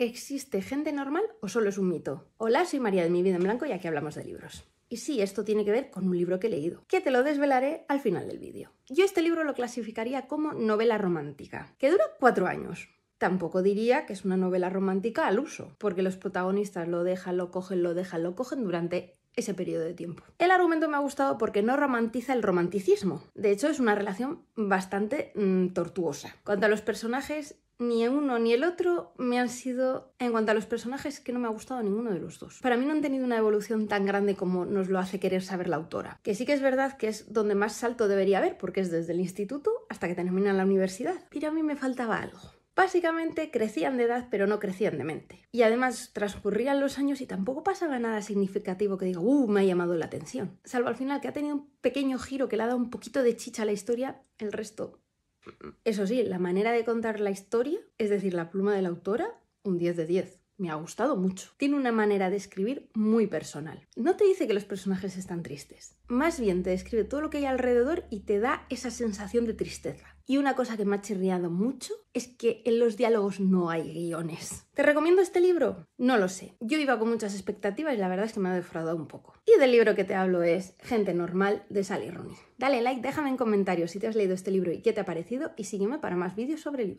¿Existe gente normal o solo es un mito? Hola, soy María de Mi Vida en Blanco y aquí hablamos de libros. Y sí, esto tiene que ver con un libro que he leído, que te lo desvelaré al final del vídeo. Yo este libro lo clasificaría como novela romántica, que dura cuatro años. Tampoco diría que es una novela romántica al uso, porque los protagonistas lo dejan, lo cogen, lo dejan, lo cogen durante ese periodo de tiempo. El argumento me ha gustado porque no romantiza el romanticismo. De hecho, es una relación bastante mm, tortuosa. Cuanto a los personajes, ni uno ni el otro me han sido, en cuanto a los personajes, que no me ha gustado ninguno de los dos. Para mí no han tenido una evolución tan grande como nos lo hace querer saber la autora. Que sí que es verdad que es donde más salto debería haber, porque es desde el instituto hasta que terminan la universidad. Pero a mí me faltaba algo. Básicamente crecían de edad pero no crecían de mente. Y además transcurrían los años y tampoco pasaba nada significativo que diga, ¡uh! Me ha llamado la atención. Salvo al final que ha tenido un pequeño giro que le ha dado un poquito de chicha a la historia, el resto eso sí, la manera de contar la historia, es decir, la pluma de la autora, un 10 de 10 me ha gustado mucho. Tiene una manera de escribir muy personal. No te dice que los personajes están tristes, más bien te describe todo lo que hay alrededor y te da esa sensación de tristeza. Y una cosa que me ha chirriado mucho es que en los diálogos no hay guiones. ¿Te recomiendo este libro? No lo sé. Yo iba con muchas expectativas y la verdad es que me ha defraudado un poco. Y del libro que te hablo es Gente Normal de Sally Rooney. Dale like, déjame en comentarios si te has leído este libro y qué te ha parecido y sígueme para más vídeos sobre libros.